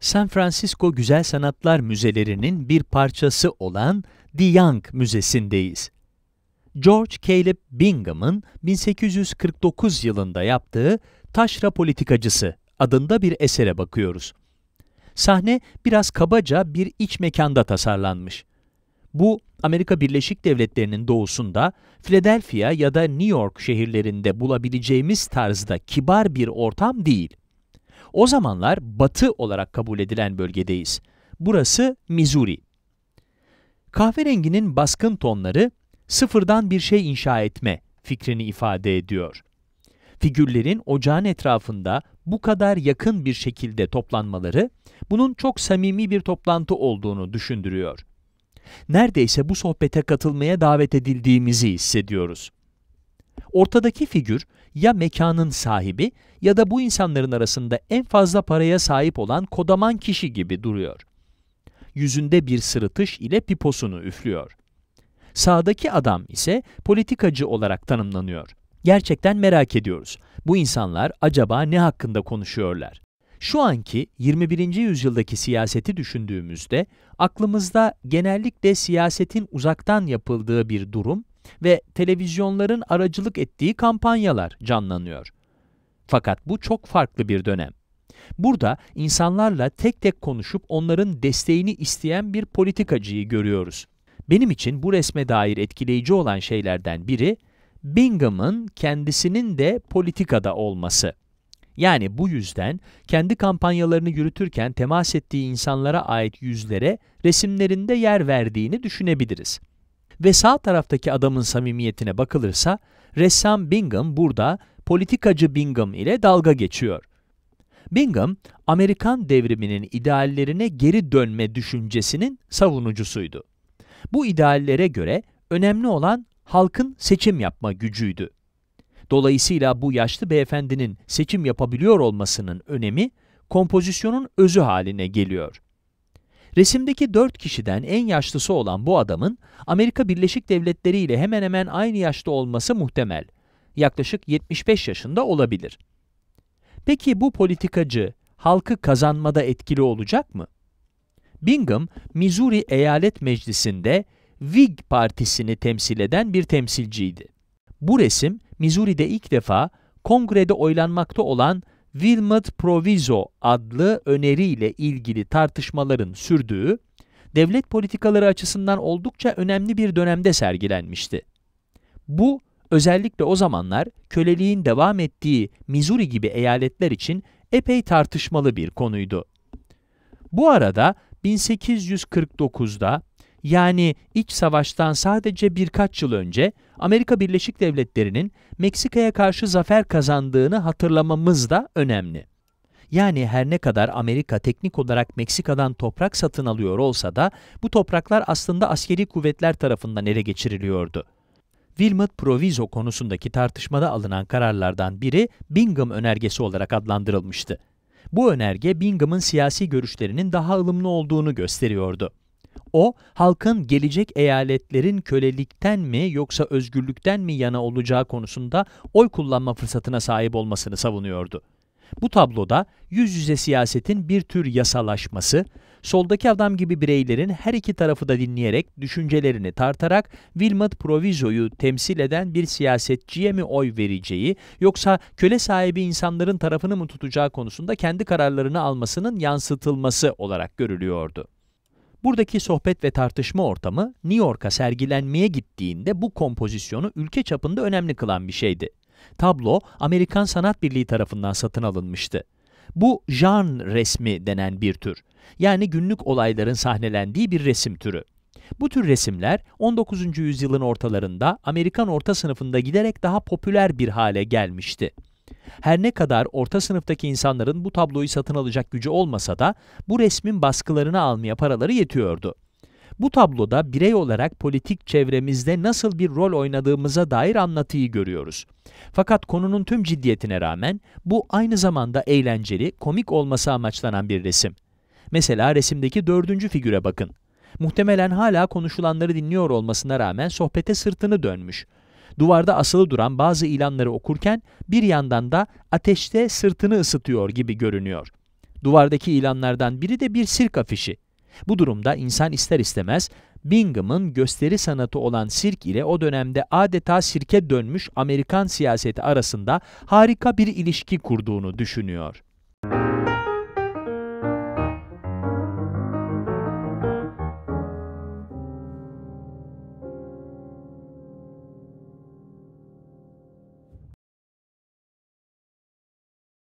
San Francisco Güzel Sanatlar Müzelerinin bir parçası olan The Young Müzesi'ndeyiz. George Caleb Bingham'ın 1849 yılında yaptığı Taşra Politikacısı adında bir esere bakıyoruz. Sahne biraz kabaca bir iç mekanda tasarlanmış. Bu Amerika Birleşik Devletleri'nin doğusunda, Philadelphia ya da New York şehirlerinde bulabileceğimiz tarzda kibar bir ortam değil. O zamanlar batı olarak kabul edilen bölgedeyiz. Burası Missouri. Kahverenginin baskın tonları sıfırdan bir şey inşa etme fikrini ifade ediyor. Figürlerin ocağın etrafında bu kadar yakın bir şekilde toplanmaları bunun çok samimi bir toplantı olduğunu düşündürüyor. Neredeyse bu sohbete katılmaya davet edildiğimizi hissediyoruz. Ortadaki figür ya mekanın sahibi ya da bu insanların arasında en fazla paraya sahip olan kodaman kişi gibi duruyor. Yüzünde bir sırıtış ile piposunu üflüyor. Sağdaki adam ise politikacı olarak tanımlanıyor. Gerçekten merak ediyoruz. Bu insanlar acaba ne hakkında konuşuyorlar? Şu anki 21. yüzyıldaki siyaseti düşündüğümüzde aklımızda genellikle siyasetin uzaktan yapıldığı bir durum ve televizyonların aracılık ettiği kampanyalar canlanıyor. Fakat bu çok farklı bir dönem. Burada insanlarla tek tek konuşup onların desteğini isteyen bir politikacıyı görüyoruz. Benim için bu resme dair etkileyici olan şeylerden biri Bingham'ın kendisinin de politikada olması. Yani bu yüzden kendi kampanyalarını yürütürken temas ettiği insanlara ait yüzlere resimlerinde yer verdiğini düşünebiliriz ve sağ taraftaki adamın samimiyetine bakılırsa, ressam Bingham burada politikacı Bingham ile dalga geçiyor. Bingham, Amerikan devriminin ideallerine geri dönme düşüncesinin savunucusuydu. Bu ideallere göre önemli olan halkın seçim yapma gücüydü. Dolayısıyla bu yaşlı beyefendinin seçim yapabiliyor olmasının önemi, kompozisyonun özü haline geliyor. Resimdeki dört kişiden en yaşlısı olan bu adamın Amerika Birleşik Devletleri ile hemen hemen aynı yaşta olması muhtemel. Yaklaşık 75 yaşında olabilir. Peki bu politikacı halkı kazanmada etkili olacak mı? Bingham, Missouri Eyalet Meclisi'nde Whig Partisi'ni temsil eden bir temsilciydi. Bu resim, Missouri'de ilk defa kongrede oylanmakta olan Wilmot Proviso adlı öneriyle ilgili tartışmaların sürdüğü, devlet politikaları açısından oldukça önemli bir dönemde sergilenmişti. Bu, özellikle o zamanlar köleliğin devam ettiği Missouri gibi eyaletler için epey tartışmalı bir konuydu. Bu arada 1849'da yani iç savaştan sadece birkaç yıl önce Amerika Birleşik Devletleri'nin Meksika'ya karşı zafer kazandığını hatırlamamız da önemli. Yani her ne kadar Amerika teknik olarak Meksika'dan toprak satın alıyor olsa da bu topraklar aslında askeri kuvvetler tarafından ele geçiriliyordu. Wilmot Proviso konusundaki tartışmada alınan kararlardan biri Bingham önergesi olarak adlandırılmıştı. Bu önerge Bingham'ın siyasi görüşlerinin daha ılımlı olduğunu gösteriyordu. O halkın gelecek eyaletlerin kölelikten mi yoksa özgürlükten mi yana olacağı konusunda oy kullanma fırsatına sahip olmasını savunuyordu. Bu tabloda yüz yüze siyasetin bir tür yasalaşması, soldaki adam gibi bireylerin her iki tarafı da dinleyerek, düşüncelerini tartarak Wilmot Proviso'yu temsil eden bir siyasetçiye mi oy vereceği yoksa köle sahibi insanların tarafını mı tutacağı konusunda kendi kararlarını almasının yansıtılması olarak görülüyordu. Buradaki sohbet ve tartışma ortamı New York'a sergilenmeye gittiğinde bu kompozisyonu ülke çapında önemli kılan bir şeydi. Tablo Amerikan Sanat Birliği tarafından satın alınmıştı. Bu jan resmi denen bir tür. Yani günlük olayların sahnelendiği bir resim türü. Bu tür resimler 19. yüzyılın ortalarında Amerikan orta sınıfında giderek daha popüler bir hale gelmişti. Her ne kadar orta sınıftaki insanların bu tabloyu satın alacak gücü olmasa da bu resmin baskılarını almaya paraları yetiyordu. Bu tabloda birey olarak politik çevremizde nasıl bir rol oynadığımıza dair anlatıyı görüyoruz. Fakat konunun tüm ciddiyetine rağmen bu aynı zamanda eğlenceli, komik olması amaçlanan bir resim. Mesela resimdeki dördüncü figüre bakın. Muhtemelen hala konuşulanları dinliyor olmasına rağmen sohbete sırtını dönmüş duvarda asılı duran bazı ilanları okurken bir yandan da ateşte sırtını ısıtıyor gibi görünüyor. Duvardaki ilanlardan biri de bir sirk afişi. Bu durumda insan ister istemez Bingham'ın gösteri sanatı olan sirk ile o dönemde adeta sirke dönmüş Amerikan siyaseti arasında harika bir ilişki kurduğunu düşünüyor.